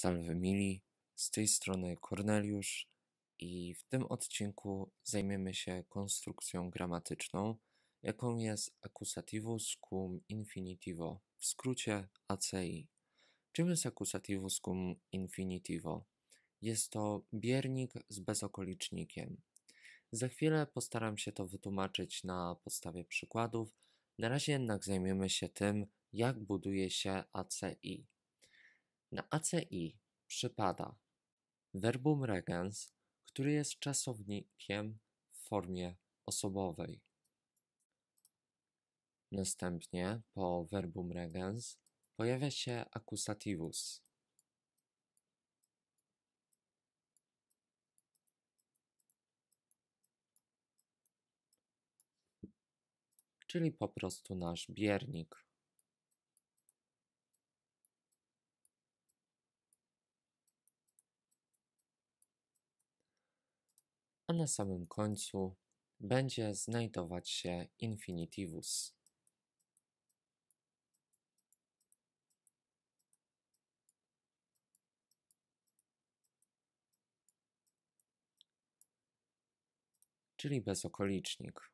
Salve Mili, z tej strony Korneliusz i w tym odcinku zajmiemy się konstrukcją gramatyczną, jaką jest accusativus cum infinitivo, w skrócie ACI. Czym jest accusativus cum infinitivo? Jest to biernik z bezokolicznikiem. Za chwilę postaram się to wytłumaczyć na podstawie przykładów, na razie jednak zajmiemy się tym, jak buduje się ACI. Na ACI przypada verbum regens, który jest czasownikiem w formie osobowej. Następnie po verbum regens pojawia się accusativus. Czyli po prostu nasz biernik. a na samym końcu będzie znajdować się infinitivus. czyli bezokolicznik.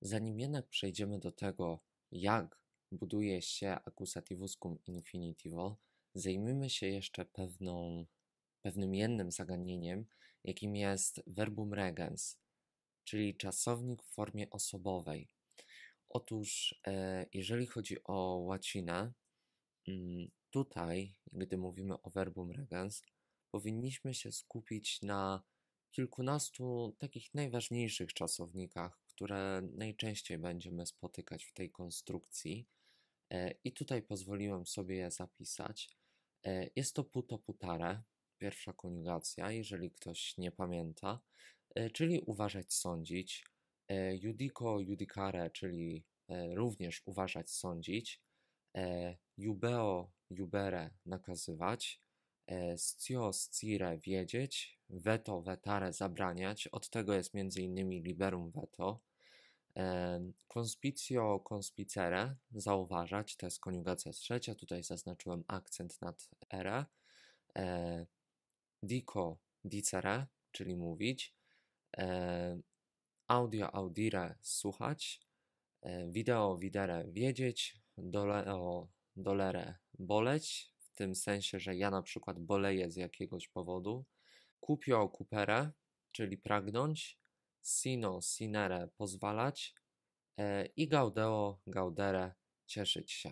Zanim jednak przejdziemy do tego, jak buduje się accusativuscum infinitivo, zajmijmy się jeszcze pewną, pewnym jednym zagadnieniem, jakim jest verbum regens, czyli czasownik w formie osobowej. Otóż, e, jeżeli chodzi o łacinę, mm, tutaj, gdy mówimy o verbum regens, powinniśmy się skupić na kilkunastu takich najważniejszych czasownikach, które najczęściej będziemy spotykać w tej konstrukcji. E, I tutaj pozwoliłem sobie je zapisać. E, jest to puto putare, pierwsza koniugacja, jeżeli ktoś nie pamięta, e, czyli uważać sądzić. Judico judicare, czyli również uważać sądzić. Jubeo jubere nakazywać. Scio scire wiedzieć. Veto vetare zabraniać. Od tego jest m.in. liberum veto. Conspitio conspicere zauważać, to jest koniugacja trzecia, tutaj zaznaczyłem akcent nad era, E, dico dicere, czyli mówić. E, audio audire słuchać. E, video videre wiedzieć. Doleo dolere boleć, w tym sensie, że ja na przykład boleję z jakiegoś powodu. Cupio kupere, czyli pragnąć sino sinere pozwalać e, i gaudeo gaudere cieszyć się.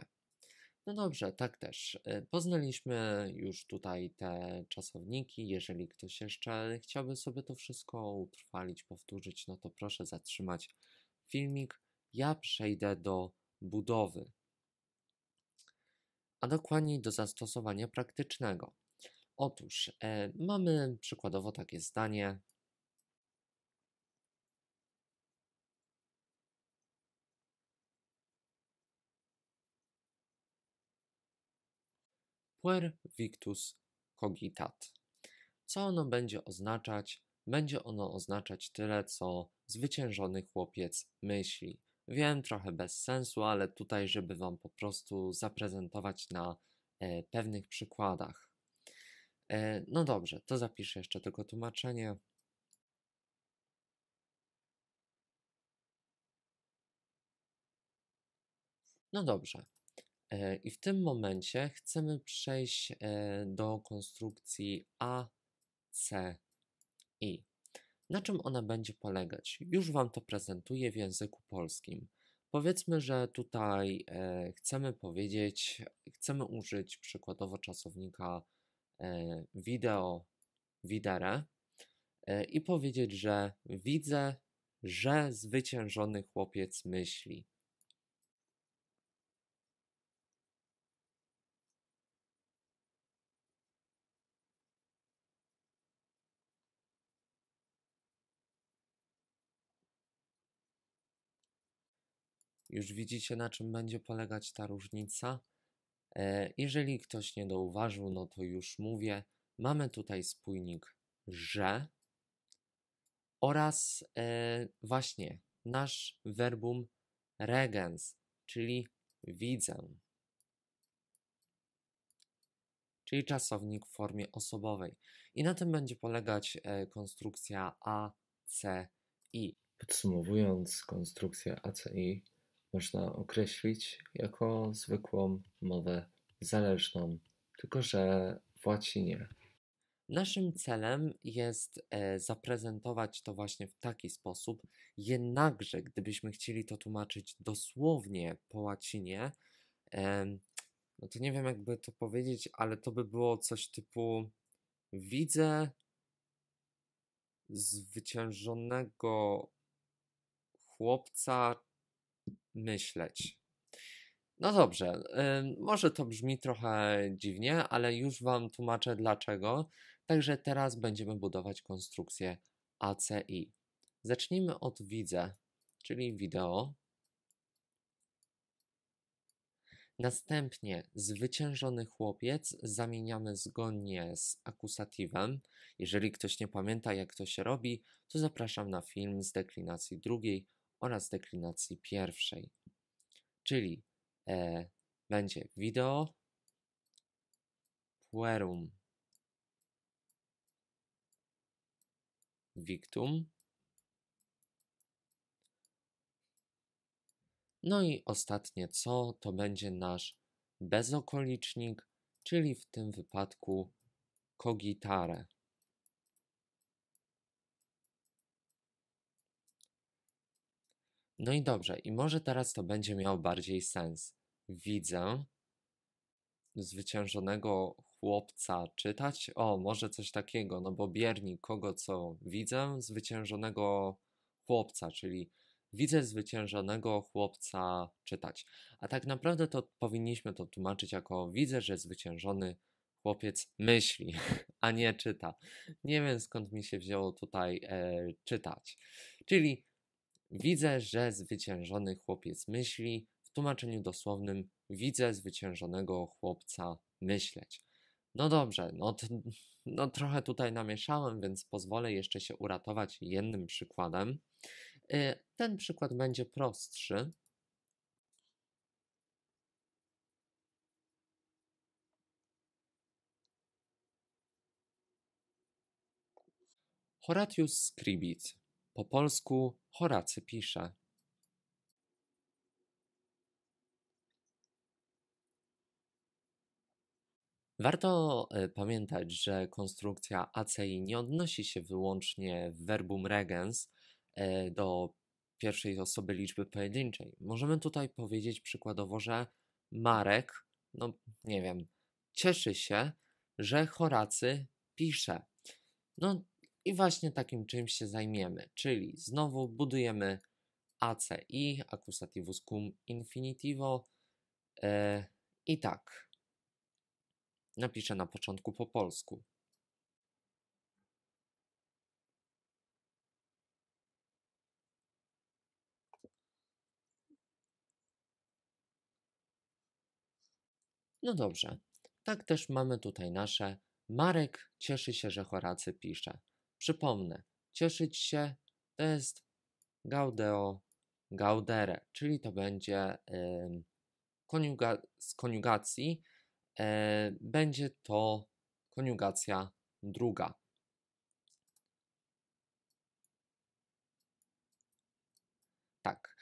No dobrze, tak też. E, poznaliśmy już tutaj te czasowniki. Jeżeli ktoś jeszcze chciałby sobie to wszystko utrwalić, powtórzyć, no to proszę zatrzymać filmik. Ja przejdę do budowy, a dokładniej do zastosowania praktycznego. Otóż e, mamy przykładowo takie zdanie: puer victus cogitat. Co ono będzie oznaczać? Będzie ono oznaczać tyle, co zwyciężony chłopiec myśli. Wiem, trochę bez sensu, ale tutaj, żeby Wam po prostu zaprezentować na e, pewnych przykładach. E, no dobrze, to zapiszę jeszcze tylko tłumaczenie. No dobrze, E, I w tym momencie chcemy przejść e, do konstrukcji A, C, I. Na czym ona będzie polegać? Już Wam to prezentuję w języku polskim. Powiedzmy, że tutaj e, chcemy powiedzieć, chcemy użyć przykładowo czasownika wideo, widere i powiedzieć, że widzę, że zwyciężony chłopiec myśli. Już widzicie, na czym będzie polegać ta różnica. E, jeżeli ktoś nie douważył, no to już mówię, mamy tutaj spójnik że oraz e, właśnie nasz verbum regens, czyli widzę. Czyli czasownik w formie osobowej. I na tym będzie polegać e, konstrukcja a c i. Podsumowując, konstrukcja a c i można określić jako zwykłą mowę zależną, tylko że w łacinie. Naszym celem jest e, zaprezentować to właśnie w taki sposób, jednakże gdybyśmy chcieli to tłumaczyć dosłownie po łacinie, no to nie wiem jakby to powiedzieć, ale to by było coś typu widzę zwyciężonego chłopca myśleć. No dobrze, może to brzmi trochę dziwnie, ale już Wam tłumaczę dlaczego. Także teraz będziemy budować konstrukcję ACI. Zacznijmy od widzę, czyli wideo. Następnie zwyciężony chłopiec zamieniamy zgodnie z akusatywem. Jeżeli ktoś nie pamięta, jak to się robi, to zapraszam na film z deklinacji drugiej oraz deklinacji pierwszej. Czyli e, będzie video puerum victum. No i ostatnie co, to będzie nasz bezokolicznik, czyli w tym wypadku kogitare. No i dobrze, i może teraz to będzie miało bardziej sens. Widzę zwyciężonego chłopca czytać. O, może coś takiego, no bo bierni kogo co widzę, zwyciężonego chłopca, czyli widzę zwyciężonego chłopca czytać. A tak naprawdę to powinniśmy to tłumaczyć jako widzę, że zwyciężony chłopiec myśli, a nie czyta. Nie wiem skąd mi się wzięło tutaj e, czytać. Czyli Widzę, że zwyciężony chłopiec myśli. W tłumaczeniu dosłownym widzę zwyciężonego chłopca myśleć. No dobrze, no, no trochę tutaj namieszałem, więc pozwolę jeszcze się uratować jednym przykładem. Y, ten przykład będzie prostszy. Horatius Scribit po polsku Horacy pisze. Warto e, pamiętać, że konstrukcja ACI nie odnosi się wyłącznie w verbum regens e, do pierwszej osoby liczby pojedynczej. Możemy tutaj powiedzieć przykładowo, że Marek, no nie wiem, cieszy się, że Horacy pisze. No i właśnie takim czymś się zajmiemy, czyli znowu budujemy ACI, accusativus cum infinitivo. E, I tak. Napiszę na początku po polsku. No dobrze. Tak też mamy tutaj nasze. Marek cieszy się, że Horacy pisze. Przypomnę, cieszyć się to jest gaudeo gaudere, czyli to będzie y, koniuga, z koniugacji, y, będzie to koniugacja druga. Tak.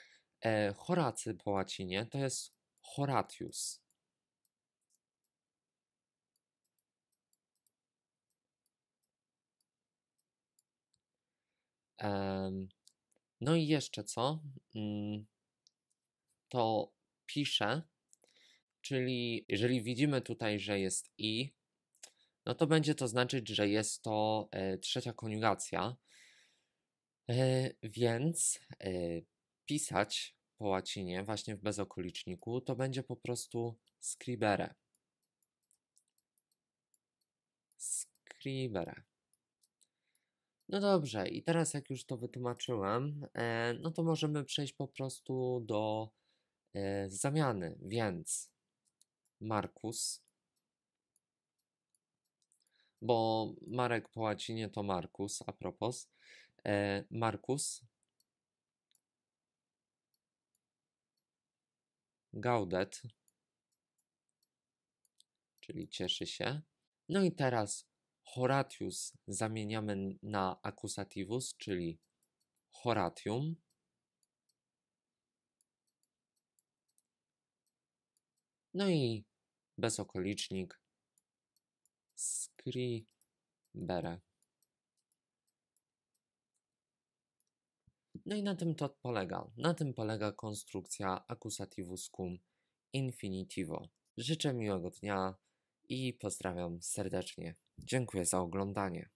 E, horacy po łacinie to jest horatius. No i jeszcze co? Mm, to pisze, czyli jeżeli widzimy tutaj, że jest i, no to będzie to znaczyć, że jest to e, trzecia koniugacja. E, więc e, pisać po łacinie, właśnie w bezokoliczniku, to będzie po prostu scribere. Scribere. No dobrze, i teraz jak już to wytłumaczyłem, e, no to możemy przejść po prostu do e, zamiany. Więc Markus, bo Marek po łacinie to Markus, a propos. E, Markus Gaudet, czyli cieszy się. No i teraz Horatius zamieniamy na akusativus, czyli horatium. No i bezokolicznik scribere. No i na tym to polega. Na tym polega konstrukcja akusativus cum infinitivo. Życzę miłego dnia i pozdrawiam serdecznie. Dziękuję za oglądanie.